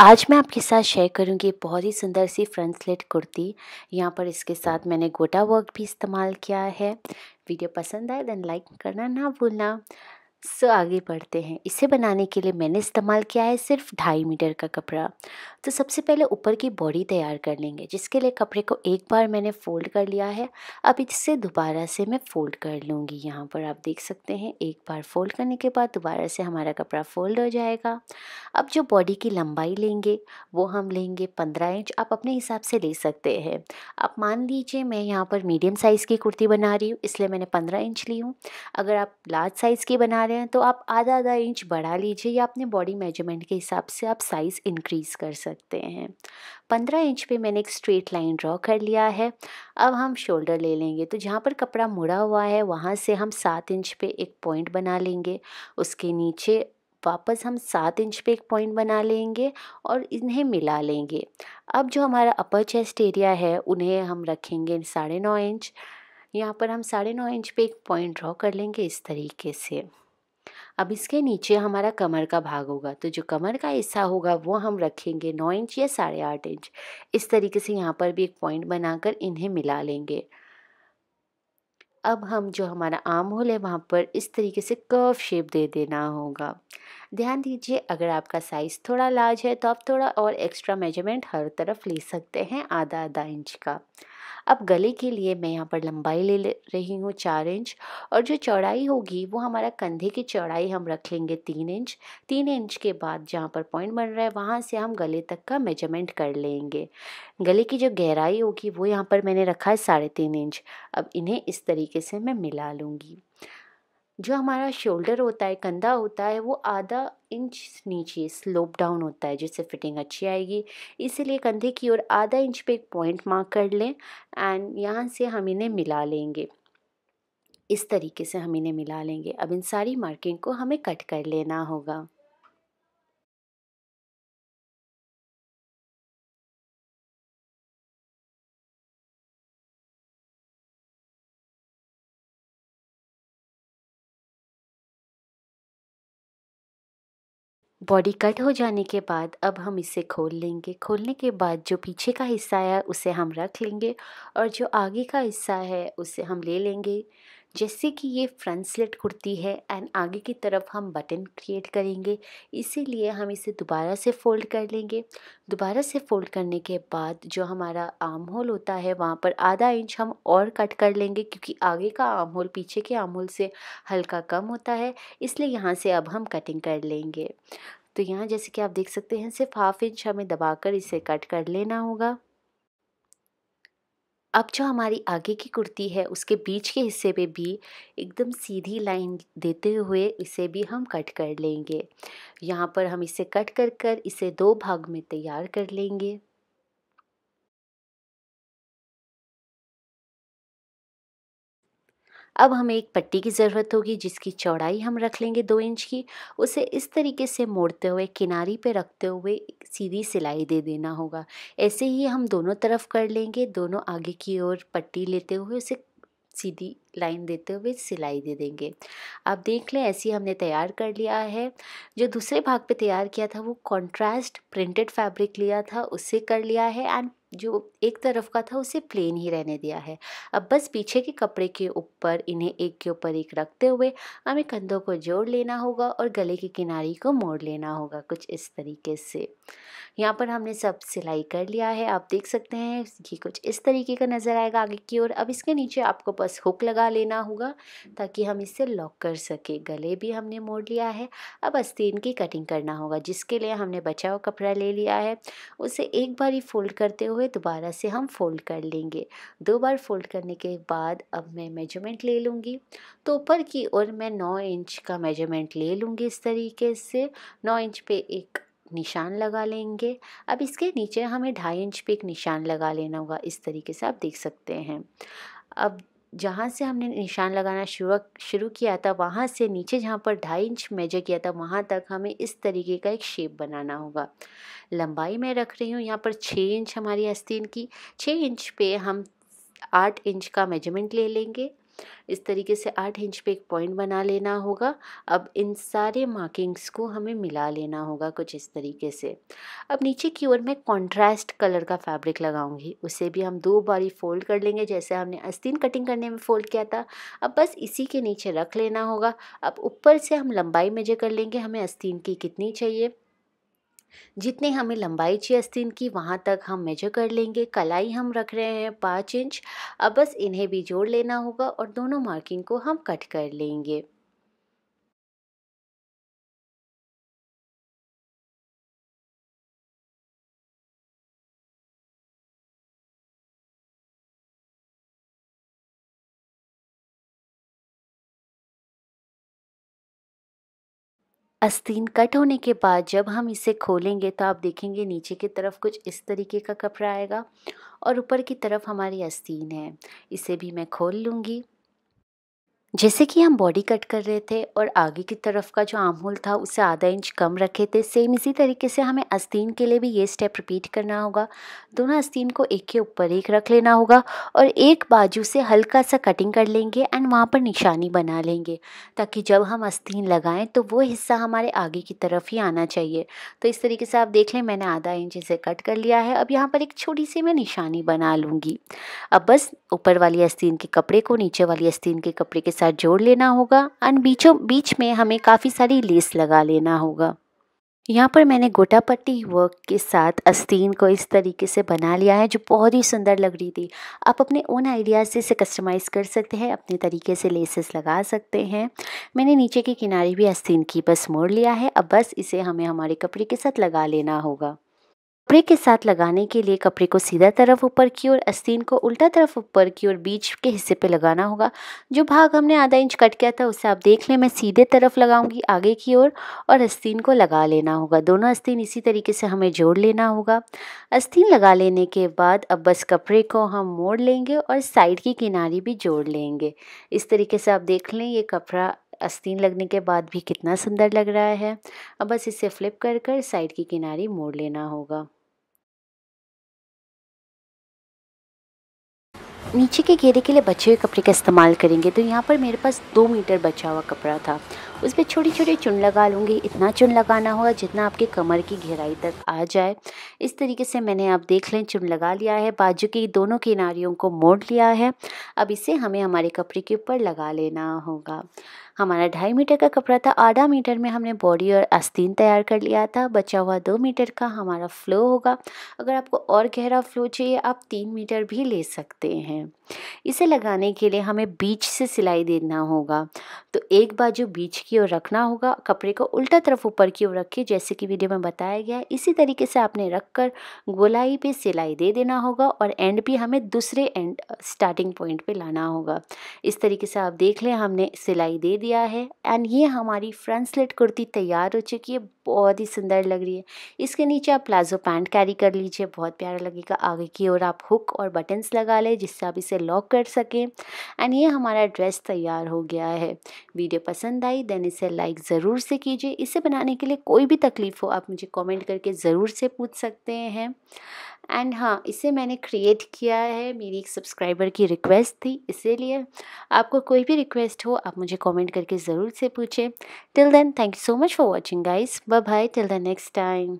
आज मैं आपके साथ शेयर करूंगी बहुत ही सुंदर सी फ्रंट स्लेट कुर्ती यहाँ पर इसके साथ मैंने गोटा वर्क भी इस्तेमाल किया है वीडियो पसंद आए देन लाइक करना ना भूलना स आगे बढ़ते हैं इसे बनाने के लिए मैंने इस्तेमाल किया है सिर्फ ढाई मीटर का कपड़ा तो सबसे पहले ऊपर की बॉडी तैयार कर लेंगे जिसके लिए कपड़े को एक बार मैंने फ़ोल्ड कर लिया है अब इसे दोबारा से मैं फ़ोल्ड कर लूँगी यहाँ पर आप देख सकते हैं एक बार फ़ोल्ड करने के बाद दोबारा से हमारा कपड़ा फ़ोल्ड हो जाएगा अब जो बॉडी की लंबाई लेंगे वो हम लेंगे पंद्रह इंच आप अपने हिसाब से ले सकते हैं आप मान लीजिए मैं यहाँ पर मीडियम साइज़ की कुर्ती बना रही हूँ इसलिए मैंने पंद्रह इंच ली हूँ अगर आप लार्ज साइज़ की बना रहे हैं तो आप आधा आधा इंच बढ़ा लीजिए या अपने बॉडी मेजरमेंट के हिसाब से आप साइज़ इंक्रीज़ कर सकते हैं पंद्रह इंच पे मैंने एक स्ट्रेट लाइन ड्रॉ कर लिया है अब हम शोल्डर ले लेंगे तो जहाँ पर कपड़ा मुड़ा हुआ है वहाँ से हम सात इंच पे एक पॉइंट बना लेंगे उसके नीचे वापस हम सात इंच पे एक पॉइंट बना लेंगे और इन्हें मिला लेंगे अब जो हमारा अपर चेस्ट एरिया है उन्हें हम रखेंगे साढ़े नौ इंच यहाँ पर हम साढ़े नौ इंच पे एक पॉइंट ड्रॉ कर लेंगे इस तरीके से अब इसके नीचे हमारा कमर का भाग होगा तो जो कमर का हिस्सा होगा वो हम रखेंगे नौ इंच या साढ़े आठ इंच इस तरीके से यहाँ पर भी एक पॉइंट बनाकर इन्हें मिला लेंगे अब हम जो हमारा आर्म होल है वहाँ पर इस तरीके से कर्व शेप दे देना होगा ध्यान दीजिए अगर आपका साइज़ थोड़ा लार्ज है तो आप थोड़ा और एक्स्ट्रा मेजरमेंट हर तरफ ले सकते हैं आधा आधा इंच का अब गले के लिए मैं यहाँ पर लंबाई ले, रही हूँ चार इंच और जो चौड़ाई होगी वो हमारा कंधे की चौड़ाई हम रख लेंगे तीन इंच तीन इंच के बाद जहाँ पर पॉइंट बन रहा है वहाँ से हम गले तक का मेजरमेंट कर लेंगे गले की जो गहराई होगी वो यहाँ पर मैंने रखा है साढ़े तीन इंच अब इन्हें इस तरीके से मैं मिला लूँगी जो हमारा शोल्डर होता है कंधा होता है वो आधा इंच नीचे स्लोप डाउन होता है जिससे फिटिंग अच्छी आएगी इसीलिए कंधे की ओर आधा इंच पे एक पॉइंट मार्क कर लें एंड यहाँ से हम इन्हें मिला लेंगे इस तरीके से हम इन्हें मिला लेंगे अब इन सारी मार्किंग को हमें कट कर लेना होगा बॉडी कट हो जाने के बाद अब हम इसे खोल लेंगे खोलने के बाद जो पीछे का हिस्सा है उसे हम रख लेंगे और जो आगे का हिस्सा है उसे हम ले लेंगे जैसे कि ये फ्रंट स्लिट कुर्ती है एंड आगे की तरफ हम बटन क्रिएट करेंगे इसीलिए हम इसे दोबारा से फोल्ड कर लेंगे दोबारा से फोल्ड करने के बाद जो हमारा आर्म होल होता है वहाँ पर आधा इंच हम और कट कर लेंगे क्योंकि आगे का आर्म होल पीछे के आर्म होल से हल्का कम होता है इसलिए यहाँ से अब हम कटिंग कर लेंगे तो यहाँ जैसे कि आप देख सकते हैं सिर्फ हाफ इंच हमें दबाकर इसे कट कर लेना होगा अब जो हमारी आगे की कुर्ती है उसके बीच के हिस्से पे भी एकदम सीधी लाइन देते हुए इसे भी हम कट कर लेंगे यहाँ पर हम इसे कट कर कर इसे दो भाग में तैयार कर लेंगे अब हमें एक पट्टी की ज़रूरत होगी जिसकी चौड़ाई हम रख लेंगे दो इंच की उसे इस तरीके से मोड़ते हुए किनारी पे रखते हुए सीधी सिलाई दे देना होगा ऐसे ही हम दोनों तरफ कर लेंगे दोनों आगे की ओर पट्टी लेते हुए उसे सीधी लाइन देते हुए सिलाई दे देंगे आप देख लें ऐसी हमने तैयार कर लिया है जो दूसरे भाग पे तैयार किया था वो कॉन्ट्रास्ट प्रिंटेड फैब्रिक लिया था उससे कर लिया है एंड जो एक तरफ का था उसे प्लेन ही रहने दिया है अब बस पीछे के कपड़े के ऊपर इन्हें एक के ऊपर एक रखते हुए हमें कंधों को जोड़ लेना होगा और गले की किनारी को मोड़ लेना होगा कुछ इस तरीके से यहाँ पर हमने सब सिलाई कर लिया है आप देख सकते हैं कि कुछ इस तरीके का नज़र आएगा आगे की ओर अब इसके नीचे आपको बस हुक लगा लेना होगा ताकि हम इसे लॉक कर सके गले भी हमने मोड़ लिया है अब अस्तीन की कटिंग करना होगा जिसके लिए हमने बचा हुआ कपड़ा ले लिया है उसे एक बार ही फोल्ड करते हुए हुए दोबारा से हम फोल्ड कर लेंगे दो बार फोल्ड करने के बाद अब मैं मेजरमेंट ले लूँगी तो ऊपर की ओर मैं नौ इंच का मेजरमेंट ले लूँगी इस तरीके से नौ इंच पे एक निशान लगा लेंगे अब इसके नीचे हमें ढाई इंच पे एक निशान लगा लेना होगा इस तरीके से आप देख सकते हैं अब जहाँ से हमने निशान लगाना शुरू शुरू किया था वहाँ से नीचे जहाँ पर ढाई इंच मेजर किया था वहाँ तक हमें इस तरीके का एक शेप बनाना होगा लंबाई मैं रख रही हूँ यहाँ पर छः इंच हमारी आस्तीन की छः इंच पे हम आठ इंच का मेजरमेंट ले लेंगे इस तरीके से आठ इंच पे एक पॉइंट बना लेना होगा अब इन सारे मार्किंग्स को हमें मिला लेना होगा कुछ इस तरीके से अब नीचे की ओर मैं कॉन्ट्रास्ट कलर का फैब्रिक लगाऊंगी उसे भी हम दो बारी फोल्ड कर लेंगे जैसे हमने अस्तीन कटिंग करने में फ़ोल्ड किया था अब बस इसी के नीचे रख लेना होगा अब ऊपर से हम लंबाई मेजर कर लेंगे हमें अस्तीन की कितनी चाहिए जितने हमें लंबाई अस्तिन की वहाँ तक हम मेजर कर लेंगे कलाई हम रख रहे हैं पाँच इंच अब बस इन्हें भी जोड़ लेना होगा और दोनों मार्किंग को हम कट कर लेंगे आस्तीन कट होने के बाद जब हम इसे खोलेंगे तो आप देखेंगे नीचे की तरफ कुछ इस तरीके का कपड़ा आएगा और ऊपर की तरफ हमारी आस्तीन है इसे भी मैं खोल लूँगी जैसे कि हम बॉडी कट कर रहे थे और आगे की तरफ का जो आर्म होल था उसे आधा इंच कम रखे थे सेम इसी तरीके से हमें आस्तीन के लिए भी ये स्टेप रिपीट करना होगा दोनों आस्तीन को एक के ऊपर एक रख लेना होगा और एक बाजू से हल्का सा कटिंग कर लेंगे एंड वहाँ पर निशानी बना लेंगे ताकि जब हम आस्तीन लगाएं तो वो हिस्सा हमारे आगे की तरफ ही आना चाहिए तो इस तरीके से आप देख लें मैंने आधा इंच इसे कट कर लिया है अब यहाँ पर एक छोटी सी मैं निशानी बना लूँगी अब बस ऊपर वाली आस्तीन के कपड़े को नीचे वाली आस्तीन के कपड़े के साथ साथ जोड़ लेना होगा एंड बीचों बीच में हमें काफ़ी सारी लेस लगा लेना होगा यहाँ पर मैंने गोटा पट्टी वर्क के साथ आस्तीन को इस तरीके से बना लिया है जो बहुत ही सुंदर लग रही थी आप अपने ओन आइडियाज़ से इसे कस्टमाइज़ कर सकते हैं अपने तरीके से लेसेस लगा सकते हैं मैंने नीचे के किनारे भी आस्तीन की बस मोड़ लिया है अब बस इसे हमें हमारे कपड़े के साथ लगा लेना होगा कपड़े के साथ लगाने के लिए कपड़े को सीधा तरफ ऊपर की ओर आस्तीन को उल्टा तरफ ऊपर की ओर बीच के हिस्से पे लगाना होगा जो भाग हमने आधा इंच कट किया था उसे आप देख लें मैं सीधे तरफ लगाऊंगी आगे की ओर और, और आस्तीन को लगा लेना होगा दोनों आस्तीन इसी तरीके से हमें जोड़ लेना होगा आस्तीन लगा लेने के बाद अब बस कपड़े को हम मोड़ लेंगे और साइड की किनारी भी जोड़ लेंगे इस तरीके से आप देख लें ये कपड़ा आस्तीन लगने के बाद भी कितना सुंदर लग रहा है अब बस इसे फ्लिप कर कर साइड की किनारी मोड़ लेना होगा नीचे के घेरे के लिए बचे हुए कपड़े का इस्तेमाल करेंगे तो यहाँ पर मेरे पास दो मीटर बचा हुआ कपड़ा था उस पर छोटी छोटी चुन लगा लूँगी इतना चुन लगाना होगा जितना आपके कमर की गहराई तक आ जाए इस तरीके से मैंने आप देख लें चुन लगा लिया है बाजू की दोनों किनारियों को मोड़ लिया है अब इसे हमें हमारे कपड़े के ऊपर लगा लेना होगा हमारा ढाई मीटर का कपड़ा था आधा मीटर में हमने बॉडी और आस्तीन तैयार कर लिया था बचा हुआ दो मीटर का हमारा फ्लो होगा अगर आपको और गहरा फ्लो चाहिए आप तीन मीटर भी ले सकते हैं इसे लगाने के लिए हमें बीच से सिलाई देना होगा तो एक बाजू बीच की ओर रखना होगा कपड़े को उल्टा तरफ ऊपर की ओर रखें जैसे कि वीडियो में बताया गया है इसी तरीके से आपने रख कर गोलाई पे सिलाई दे देना होगा और एंड भी हमें दूसरे एंड स्टार्टिंग पॉइंट पे लाना होगा इस तरीके से आप देख लें हमने सिलाई दे दिया है एंड ये हमारी फ्रंट स्लेट कुर्ती तैयार हो चुकी है बहुत ही सुंदर लग रही है इसके नीचे आप प्लाजो पैंट कैरी कर लीजिए बहुत प्यारा लगेगा आगे की ओर आप हुक और बटन्स लगा लें जिससे आप इसे लॉक कर सकें एंड ये हमारा ड्रेस तैयार हो गया है वीडियो पसंद आई देन इसे लाइक ज़रूर से कीजिए इसे बनाने के लिए कोई भी तकलीफ़ हो आप मुझे कॉमेंट करके ज़रूर से पूछ सकते हैं एंड हाँ इसे मैंने क्रिएट किया है मेरी एक सब्सक्राइबर की रिक्वेस्ट थी इसीलिए आपको कोई भी रिक्वेस्ट हो आप मुझे कमेंट करके ज़रूर से पूछें till then thank you so much for watching guys bye bye till the next time